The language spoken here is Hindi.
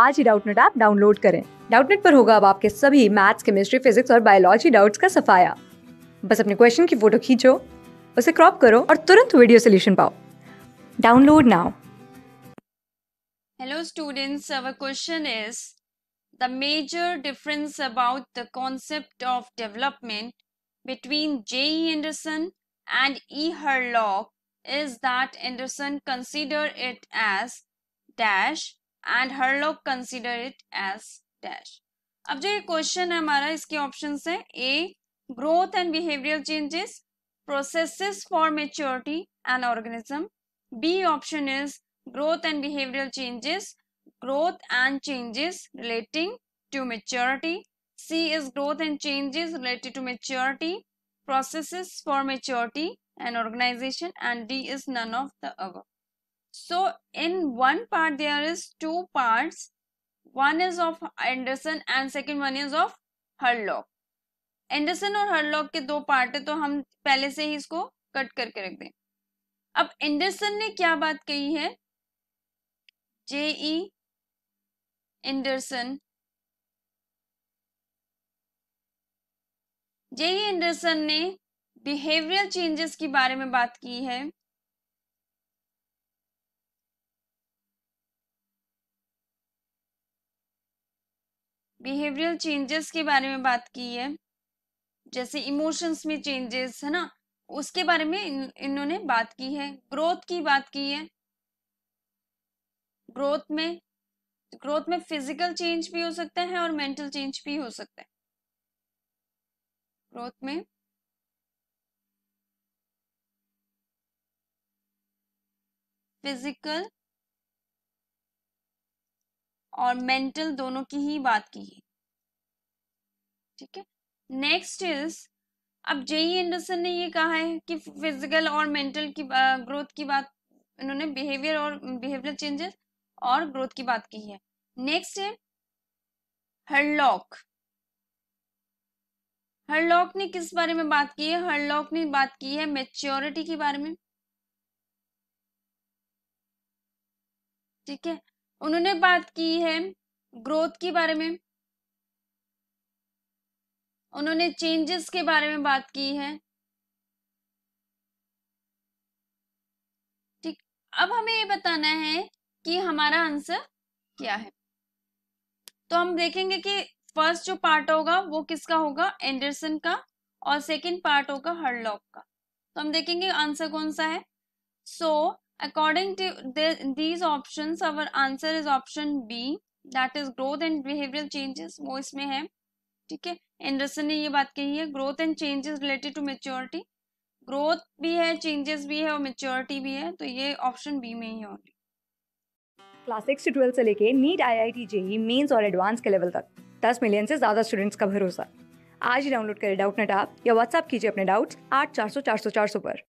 आज ही डाउटनेट ऐप डाउनलोड करें डाउटनेट पर होगा अब आपके सभी मैथ्स केमिस्ट्री फिजिक्स और बायोलॉजी डाउट्स का सफाया बस अपने क्वेश्चन की फोटो खींचो उसे क्रॉप करो और तुरंत वीडियो सोल्यूशन पाओ download now hello students question is the major difference about the concept of development between J Anderson and E Hurlock is that Anderson consider it as dash And Hurlock consider it as dash अब जो ये क्वेश्चन है हमारा इसके ऑप्शन है A growth and behaviour changes processes for maturity and organism b option is growth and behavioral changes growth and changes relating to maturity c is growth and changes related to maturity processes for maturity and organization and d is none of the above So in one part there is two parts. One is of Anderson and second one is of Herlock. Anderson और हरलॉक के दो पार्ट है तो हम पहले से ही इसको कट करके रख दें अब एंडरसन ने क्या बात कही है जेई एंडरसन जेई एंडरसन ने बिहेवियर चेंजेस के बारे में बात की है बिहेवियरल चेंजेस के बारे में बात की है जैसे इमोशंस में चेंजेस है ना उसके बारे में इन, इन्होंने बात की है ग्रोथ की बात की है ग्रोथ में ग्रोथ में फिजिकल चेंज भी हो सकता है और मेंटल चेंज भी हो सकता है ग्रोथ में फिजिकल और मेंटल दोनों की ही बात की है ठीक है नेक्स्ट इज अब जेई एंडरसन e ने ये कहा है कि फिजिकल और मेंटल की ग्रोथ की बात इन्होंने बिहेवियर और बिहेवियर चेंजेस और ग्रोथ की बात की है नेक्स्ट है हरलॉक हरलॉक ने किस बारे में बात की है हरलॉक ने बात की है मेच्योरिटी के बारे में ठीक है उन्होंने बात की है ग्रोथ के बारे में उन्होंने चेंजेस के बारे में बात की है ठीक अब हमें ये बताना है कि हमारा आंसर क्या है तो हम देखेंगे कि फर्स्ट जो पार्ट होगा वो किसका होगा एंडरसन का और सेकंड पार्ट होगा हरलॉक का तो हम देखेंगे आंसर कौन सा है so so, According to the, these options, our answer is option B, that is growth and behavioral changes, wo isme hai theek hai anderson ne ye baat kahi hai growth and changes related to maturity growth bhi hai changes bhi hai aur maturity bhi hai to ye option b mein hi होगी क्लास सिक्स से ट्वेल्थ से लेके NEET I I T JEE mains और एडवांस के लेवल तक 10 मिलियन से ज़्यादा स्टूडेंट्स का भरोसा आज ही डाउनलोड करें डाउट नेट आप या व्हाट्सअप कीजिए अपने डाउट्स आठ चार सौ चार सौ चार सौ पर